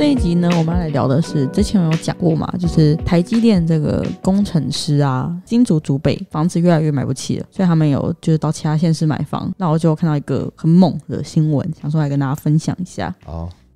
这一集呢，我们要来聊的是之前有讲过嘛，就是台积电这个工程师啊，金主祖辈房子越来越买不起了，所以他们有就是到其他县市买房。那我就看到一个很猛的新闻，想说来跟大家分享一下。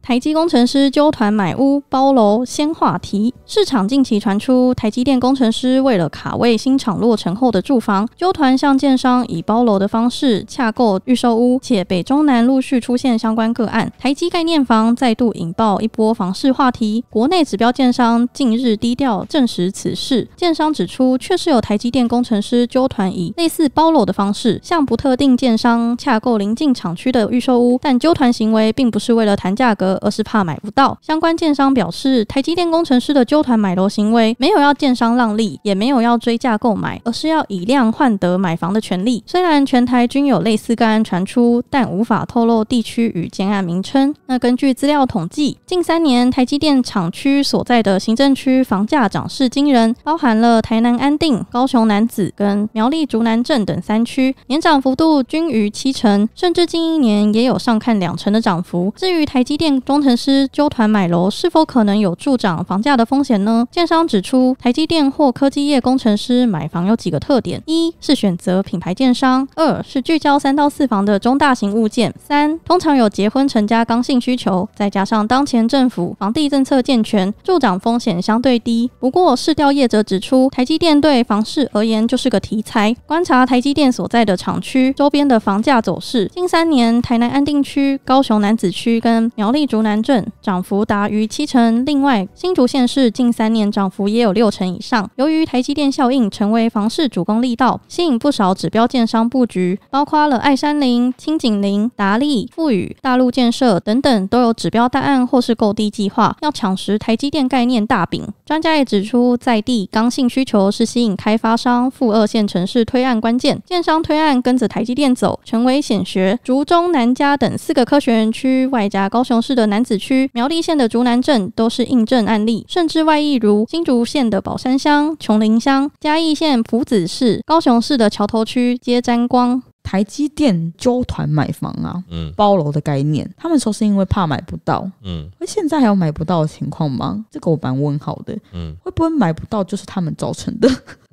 台积工程师纠团买屋包楼先话题，市场近期传出台积电工程师为了卡位新厂落成后的住房，纠团向建商以包楼的方式洽购预售屋，且北中南陆续出现相关个案，台积概念房再度引爆一波房市话题。国内指标建商近日低调证实此事，建商指出，确实有台积电工程师纠团以类似包楼的方式向不特定建商洽购临近厂区的预售屋，但纠团行为并不是为了谈价格。而是怕买不到。相关建商表示，台积电工程师的纠团买楼行为，没有要建商让利，也没有要追价购买，而是要以量换得买房的权利。虽然全台均有类似个案传出，但无法透露地区与建案名称。那根据资料统计，近三年台积电厂区所在的行政区房价涨势惊人，包含了台南安定、高雄南子跟苗栗竹南镇等三区，年涨幅度均逾七成，甚至近一年也有上看两成的涨幅。至于台积电。工程师纠团买楼是否可能有助长房价的风险呢？建商指出，台积电或科技业工程师买房有几个特点：一是选择品牌建商；二是聚焦三到四房的中大型物件；三通常有结婚成家刚性需求，再加上当前政府房地政策健全，助长风险相对低。不过，市调业者指出，台积电对房市而言就是个题材。观察台积电所在的厂区周边的房价走势，近三年台南安定区、高雄南子区跟苗栗。竹南镇涨幅达逾七成，另外新竹县市近三年涨幅也有六成以上。由于台积电效应成为房市主攻力道，吸引不少指标建商布局，包括了爱山林、清景林、达利、富宇、大陆建设等等，都有指标大案或是购地计划，要抢食台积电概念大饼。专家也指出，在地刚性需求是吸引开发商赴二线城市推案关键，建商推案跟着台积电走，成为显学。竹中、南家等四个科学园区，外加高雄市的。男子区苗栗县的竹南镇都是印证案例，甚至外溢如新竹县的宝山乡、琼林乡、嘉义县福子市、高雄市的桥头区皆沾光。台积电纠团买房啊，嗯，包楼的概念，他们说是因为怕买不到，嗯，现在还有买不到的情况吗？这个我蛮问号的，嗯，会不会买不到就是他们造成的？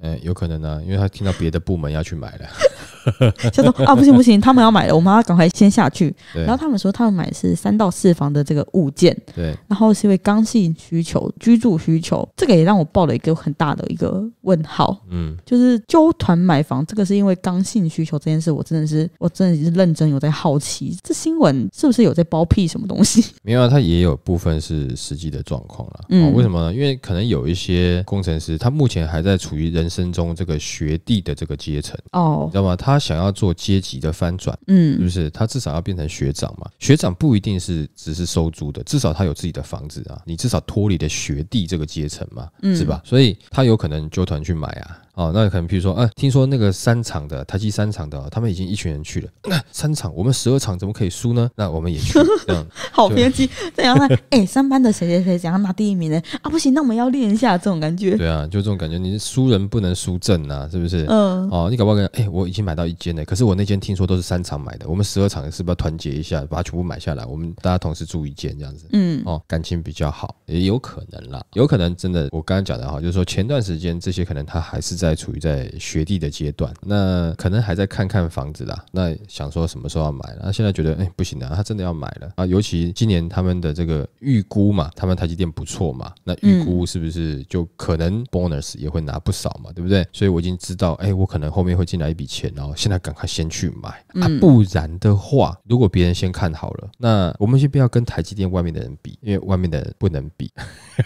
嗯，有可能呢，因为他听到别的部门要去买了，就说啊，不行不行，他们要买了，我们要赶快先下去。然后他们说他们买是三到四房的这个物件，对，然后是因为刚性需求、居住需求，这个也让我报了一个很大的一个问号。嗯，就是纠团买房这个是因为刚性需求这件事，我真的是我真的是认真有在好奇，这新闻是不是有在包庇什么东西？没有啊，他也有部分是实际的状况了。嗯，为什么呢？因为可能有一些工程师，他目前还在处于人。生中这个学弟的这个阶层哦，知道吗？他想要做阶级的翻转，嗯，是不是？他至少要变成学长嘛？学长不一定是只是收租的，至少他有自己的房子啊！你至少脱离的学弟这个阶层嘛，是吧？所以他有可能纠团去买啊。哦，那可能比如说，啊，听说那个三场的，台积三场的，他们已经一群人去了。那三场，我们十二场怎么可以输呢？那我们也去，样好别急。这样子。哎，三班的谁谁谁想要拿第一名呢？啊，不行，那我们要练一下，这种感觉。对啊，就这种感觉，你是输人不能输阵啊，是不是？嗯。哦，你搞不好跟，哎，我已经买到一间了，可是我那间听说都是三场买的，我们十二场是不是要团结一下，把它全部买下来？我们大家同时住一间，这样子。嗯。哦，感情比较好，也有可能啦，有可能真的。我刚刚讲的哈，就是说前段时间这些可能他还是在。在处于在学弟的阶段，那可能还在看看房子啦。那想说什么时候要买？那现在觉得哎不行了，他真的要买了啊！尤其今年他们的这个预估嘛，他们台积电不错嘛，那预估是不是就可能 bonus 也会拿不少嘛？对不对？所以我已经知道，哎，我可能后面会进来一笔钱，然后现在赶快先去买，啊，不然的话，如果别人先看好了，那我们先不要跟台积电外面的人比，因为外面的人不能比。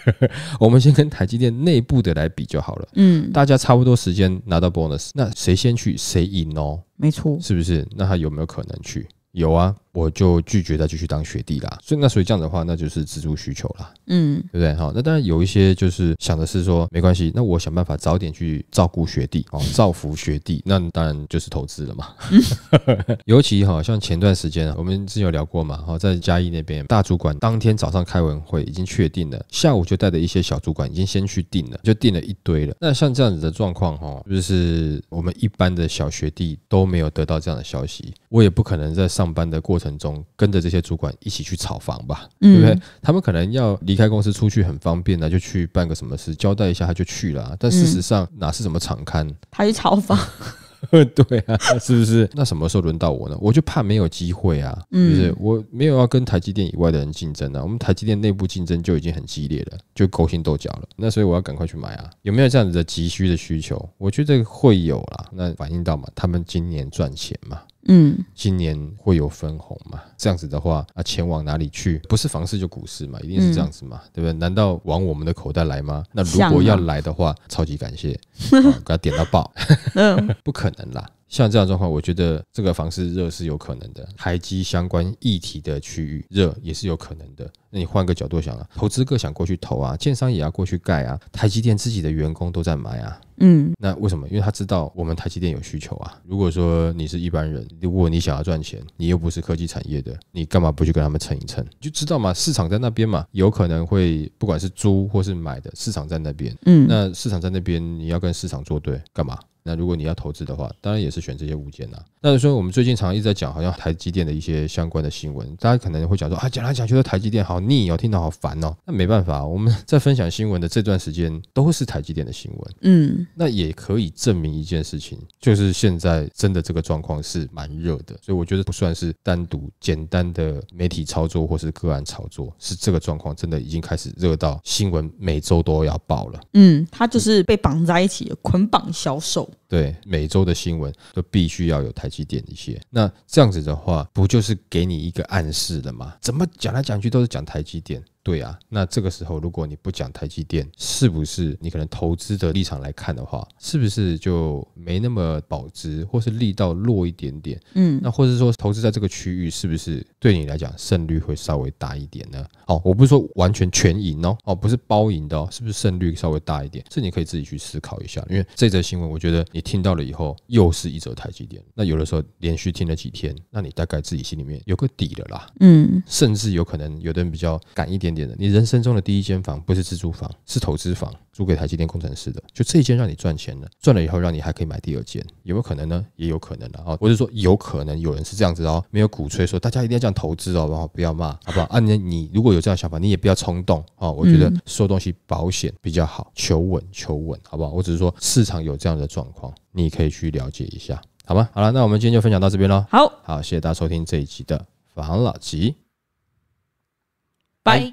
我们先跟台积电内部的来比就好了。嗯，大家差不多。多时间拿到 bonus，那谁先去谁赢哦？没错，是不是？那他有没有可能去？有啊。我就拒绝他，继续当学弟啦。所以那所以这样的话，那就是自助需求啦。嗯，对不对好，那当然有一些就是想的是说，没关系，那我想办法早点去照顾学弟哦，造福学弟。那当然就是投资了嘛。尤其哈，像前段时间我们之前有聊过嘛哈，在嘉义那边，大主管当天早上开完会已经确定了，下午就带着一些小主管已经先去订了，就订了一堆了。那像这样子的状况哈，就是我们一般的小学弟都没有得到这样的消息，我也不可能在上班的过程。分钟跟着这些主管一起去炒房吧，对不对？他们可能要离开公司出去很方便呢，就去办个什么事交代一下，他就去了。但事实上哪是什么场刊，他去炒房，对啊，是不是？那什么时候轮到我呢？我就怕没有机会啊，就是我没有要跟台积电以外的人竞争啊。我们台积电内部竞争就已经很激烈了，就勾心斗角了。那所以我要赶快去买啊！有没有这样子的急需的需求？我觉得会有啦。那反映到嘛，他们今年赚钱嘛。嗯，今年会有分红嘛？这样子的话，啊，钱往哪里去？不是房市就股市嘛，一定是这样子嘛，对不对？难道往我们的口袋来吗？那如果要来的话，超级感谢，给他点到爆，不可能啦。像这样状况，我觉得这个房市热是有可能的，台积相关议题的区域热也是有可能的。那你换个角度想啊，投资各想过去投啊，建商也要过去盖啊，台积电自己的员工都在买啊，嗯，那为什么？因为他知道我们台积电有需求啊。如果说你是一般人，如果你想要赚钱，你又不是科技产业的，你干嘛不去跟他们蹭一蹭？你就知道嘛，市场在那边嘛，有可能会不管是租或是买的，市场在那边，嗯，那市场在那边，你要跟市场作对干嘛？那如果你要投资的话，当然也是选这些物件呐。但是说，我们最近常一直在讲，好像台积电的一些相关的新闻，大家可能会讲说，啊，讲来讲去的台积电好腻哦，听到好烦哦。那没办法，我们在分享新闻的这段时间，都是台积电的新闻。嗯，那也可以证明一件事情，就是现在真的这个状况是蛮热的。所以我觉得不算是单独简单的媒体操作或是个案操作，是这个状况真的已经开始热到新闻每周都要报了。嗯，它就是被绑在一起捆绑销售。对，每周的新闻都必须要有台积电一些，那这样子的话，不就是给你一个暗示了吗？怎么讲来讲去都是讲台积电？对啊，那这个时候如果你不讲台积电，是不是你可能投资的立场来看的话，是不是就没那么保值，或是力道弱一点点？嗯，那或者说投资在这个区域，是不是对你来讲胜率会稍微大一点呢？哦，我不是说完全全赢哦，哦不是包赢的，是不是胜率稍微大一点？这你可以自己去思考一下，因为这则新闻我觉得你听到了以后，又是一则台积电。那有的时候连续听了几天，那你大概自己心里面有个底了啦。嗯，甚至有可能有的人比较赶一点。你人生中的第一间房不是自住房，是投资房，租给台积电工程师的。就这一间让你赚钱了，赚了以后让你还可以买第二间，有没有可能呢？也有可能的啊！我就说有可能，有人是这样子哦，没有鼓吹说大家一定要这样投资哦，然后不要骂，好不好？啊，你你如果有这样想法，你也不要冲动哦。我觉得收东西保险比较好，求稳求稳，好不好？我只是说市场有这样的状况，你可以去了解一下，好吗？好了，那我们今天就分享到这边喽。好好，谢谢大家收听这一集的房老吉，拜。